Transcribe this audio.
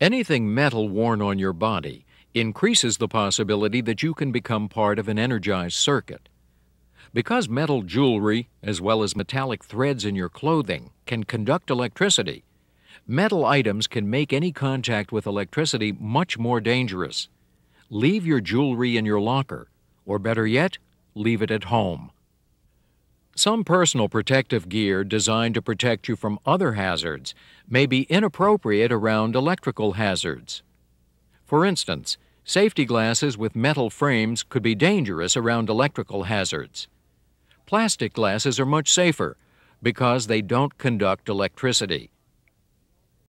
Anything metal worn on your body increases the possibility that you can become part of an energized circuit. Because metal jewelry, as well as metallic threads in your clothing, can conduct electricity, metal items can make any contact with electricity much more dangerous. Leave your jewelry in your locker, or better yet, leave it at home. Some personal protective gear designed to protect you from other hazards may be inappropriate around electrical hazards. For instance, safety glasses with metal frames could be dangerous around electrical hazards. Plastic glasses are much safer because they don't conduct electricity.